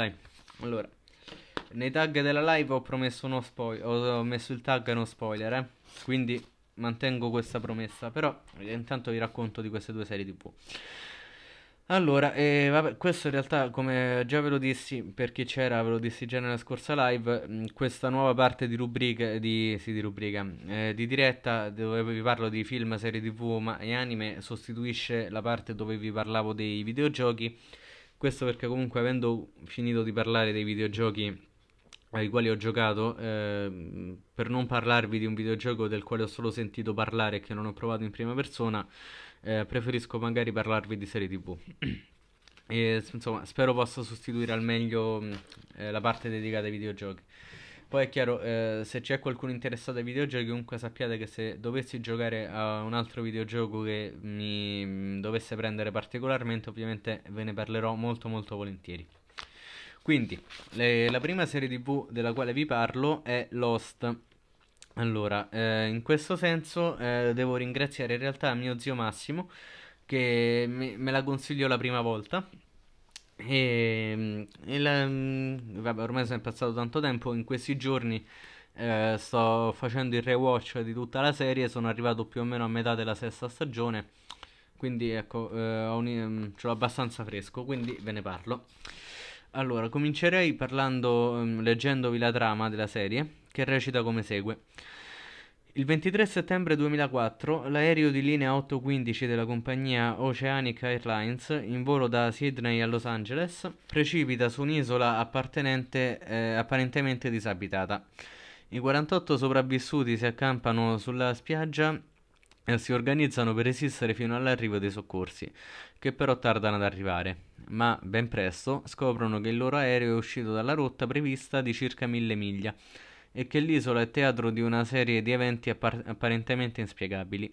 dai. Allora, nei tag della live ho promesso uno spoiler, ho messo il tag no spoiler, eh. Quindi mantengo questa promessa, però eh, intanto vi racconto di queste due serie TV. Allora, eh, vabbè, questo in realtà, come già ve lo dissi, per chi c'era, ve lo dissi già nella scorsa live, mm, questa nuova parte di rubrica, di, sì, di, rubrica eh, di, diretta dove vi parlo di film, serie tv ma, e anime sostituisce la parte dove vi parlavo dei videogiochi questo perché comunque avendo finito di parlare dei videogiochi ai quali ho giocato, eh, per non parlarvi di un videogioco del quale ho solo sentito parlare e che non ho provato in prima persona, eh, preferisco magari parlarvi di serie TV. e, insomma, spero possa sostituire al meglio mm, eh, la parte dedicata ai videogiochi. Poi è chiaro, eh, se c'è qualcuno interessato ai videogiochi, comunque sappiate che se dovessi giocare a un altro videogioco che mi mm, dovesse prendere particolarmente, ovviamente ve ne parlerò molto molto volentieri. Quindi, le, la prima serie tv della quale vi parlo è Lost. Allora, eh, in questo senso eh, devo ringraziare in realtà mio zio Massimo che me, me la consiglio la prima volta e, mm, e la, mm, vabbè, ormai è passato tanto tempo. In questi giorni eh, sto facendo il rewatch di tutta la serie. Sono arrivato più o meno a metà della sesta stagione. Quindi ecco, eh, ho un, mm, ce l'ho abbastanza fresco. Quindi ve ne parlo. Allora, comincerei parlando, leggendovi la trama della serie, che recita come segue. Il 23 settembre 2004 l'aereo di linea 815 della compagnia Oceanic Airlines, in volo da Sydney a Los Angeles, precipita su un'isola eh, apparentemente disabitata. I 48 sopravvissuti si accampano sulla spiaggia e si organizzano per resistere fino all'arrivo dei soccorsi, che però tardano ad arrivare, ma ben presto scoprono che il loro aereo è uscito dalla rotta prevista di circa 1000 miglia e che l'isola è teatro di una serie di eventi appar- apparentemente inspiegabili.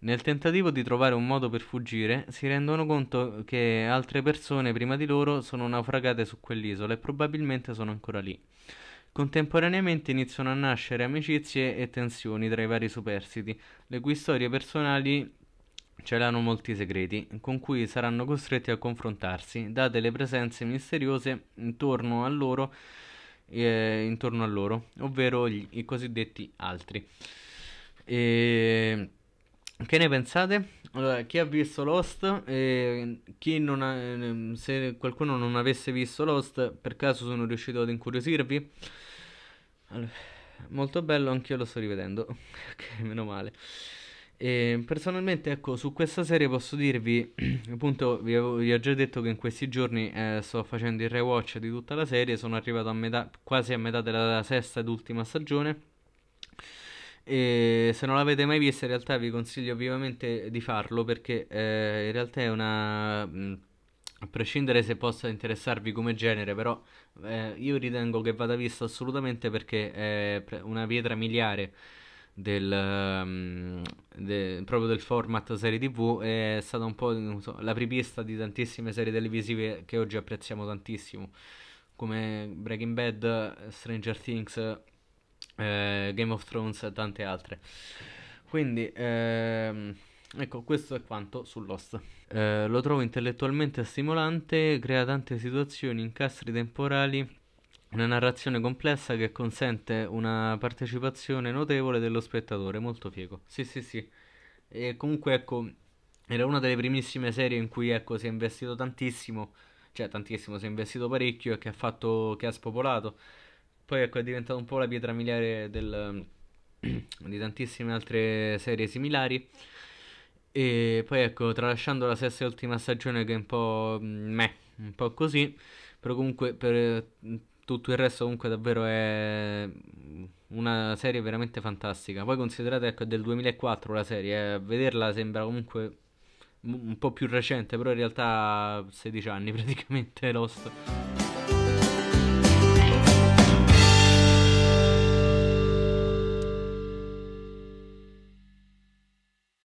Nel tentativo di trovare un modo per fuggire, si rendono conto che altre persone prima di loro sono naufragate su quell'isola e probabilmente sono ancora lì. Contemporaneamente iniziano a nascere amicizie e tensioni tra i vari superstiti, le cui storie personali celano molti segreti, con cui saranno costretti a confrontarsi, date le presenze misteriose intorno a loro eh, intorno a loro, ovvero gli, i cosiddetti altri. E... Che ne pensate? Allora, chi ha visto Lost, eh, ha, ehm, se qualcuno non avesse visto Lost, per caso sono riuscito ad incuriosirvi? Allora, molto bello, anch'io lo sto rivedendo, ok, meno male. E personalmente, ecco, su questa serie posso dirvi, appunto, vi, avevo, vi ho già detto che in questi giorni eh, sto facendo il rewatch di tutta la serie, sono arrivato a metà, quasi a metà della, della sesta ed ultima stagione. E se non l'avete mai vista, in realtà vi consiglio vivamente di farlo perché eh, in realtà è una. a prescindere se possa interessarvi come genere, però eh, io ritengo che vada vista assolutamente perché è una pietra miliare del, um, de, proprio del format serie tv è stata un po' so, la pripista di tantissime serie televisive che oggi apprezziamo tantissimo come Breaking Bad, Stranger Things, eh, Game of Thrones e tante altre quindi ehm, ecco questo è quanto su Lost eh, lo trovo intellettualmente stimolante crea tante situazioni, incastri temporali una narrazione complessa che consente una partecipazione notevole dello spettatore, molto figo. Sì, sì, sì. E comunque, ecco, era una delle primissime serie in cui, ecco, si è investito tantissimo, cioè tantissimo, si è investito parecchio e che ha fatto, che ha spopolato. Poi, ecco, è diventata un po' la pietra miliare del, di tantissime altre serie similari. E poi, ecco, tralasciando la sesta e ultima stagione che è un po' mm, meh, un po' così, però comunque per tutto il resto comunque davvero è mm, una serie veramente fantastica. Poi considerate ecco, è del 2004 la serie, eh, vederla sembra comunque un po' più recente, però in realtà 16 anni praticamente Lost.